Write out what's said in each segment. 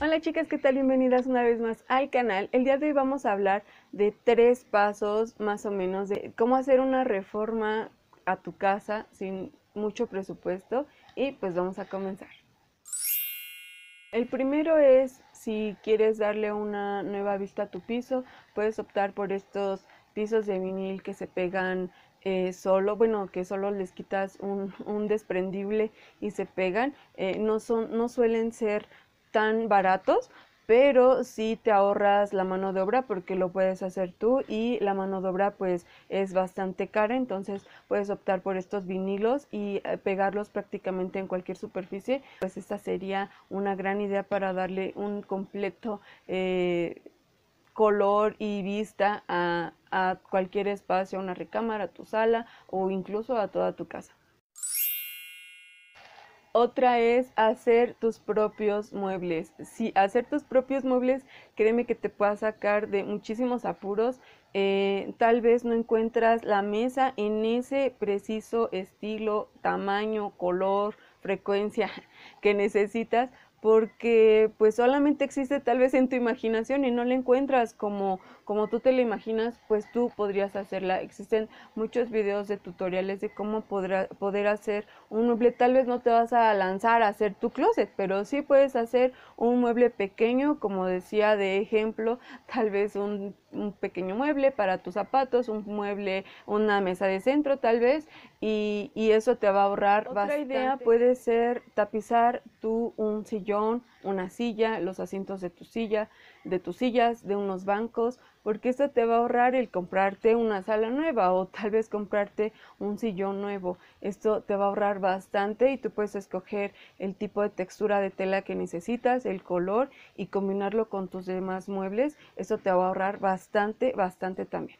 Hola chicas, ¿qué tal? Bienvenidas una vez más al canal. El día de hoy vamos a hablar de tres pasos más o menos de cómo hacer una reforma a tu casa sin mucho presupuesto y pues vamos a comenzar. El primero es si quieres darle una nueva vista a tu piso, puedes optar por estos pisos de vinil que se pegan eh, solo, bueno, que solo les quitas un, desprendible y se pegan, eh, no, son, no suelen ser tan baratos, pero si te ahorras la mano de obra porque lo puedes hacer tú y la mano de obra pues es bastante cara, entonces puedes optar por estos vinilos y eh, pegarlos prácticamente en cualquier superficie, pues esta sería una gran idea para darle un completo color y vista a, a cualquier espacio, a una recámara, a tu sala o incluso a toda tu casa. Otra es hacer tus propios muebles. Si hacer tus propios muebles, créeme que te pueda sacar de muchísimos apuros. Eh, tal vez no encuentras la mesa en ese preciso estilo, tamaño, color, frecuencia que necesitas, porque pues solamente existe tal vez en tu imaginación y no la encuentras como, como tú te la imaginas, pues tú podrías hacerla. Existen muchos videos de tutoriales de cómo poder hacer un mueble. Tal vez no te vas a lanzar a hacer tu closet, pero sí puedes hacer un mueble pequeño, como decía de ejemplo, tal vez un, pequeño mueble para tus zapatos, un mueble, una mesa de centro tal vez, y, eso te va a ahorrar Otra idea puede ser tapizar tú un sillón, una silla, los asientos de tu silla, de tus sillas, de unos bancos, porque esto te va a ahorrar el comprarte una sala nueva o tal vez comprarte un sillón nuevo. Esto te va a ahorrar bastante y tú puedes escoger el tipo de textura de tela que necesitas, el color y combinarlo con tus demás muebles. Esto te va a ahorrar bastante, bastante también.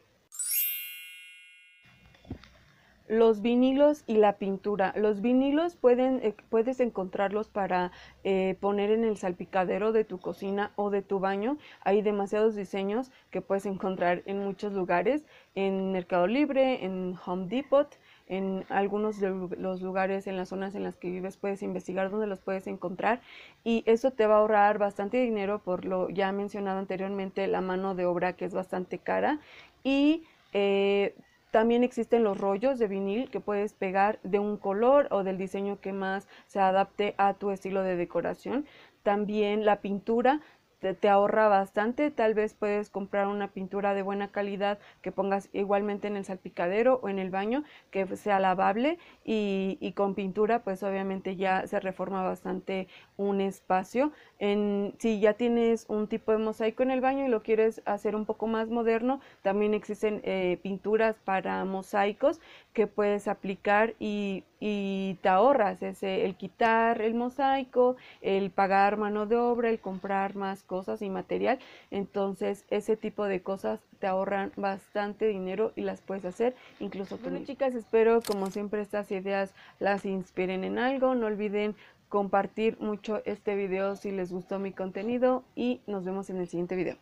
Los vinilos y la pintura. Los vinilos eh, puedes encontrarlos para eh, poner en el salpicadero de tu cocina o de tu baño. Hay demasiados diseños que puedes encontrar en muchos lugares, en Mercado Libre, en Home Depot, en algunos de los lugares, en las zonas en las que vives, puedes investigar dónde los puedes encontrar y eso te va a ahorrar bastante dinero por lo ya mencionado anteriormente, la mano de obra que es bastante cara y eh, también existen los rollos de vinil que puedes pegar de un color o del diseño que más se adapte a tu estilo de decoración. También la pintura te, ahorra bastante. Tal vez puedes comprar una pintura de buena calidad que pongas igualmente en el salpicadero o en el baño, que sea lavable y, con pintura pues obviamente ya se reforma bastante un espacio. si ya tienes un tipo de mosaico en el baño y lo quieres hacer un poco más moderno, también existen eh, pinturas para mosaicos que puedes aplicar y y te ahorras ese, el quitar el mosaico, el pagar mano de obra, el comprar más cosas y material. Entonces, ese tipo de cosas te ahorran bastante dinero y las puedes hacer incluso tú. Bueno, chicas, espero como siempre estas ideas las inspiren en algo. No olviden compartir mucho este video si les gustó mi contenido y nos vemos en el siguiente video.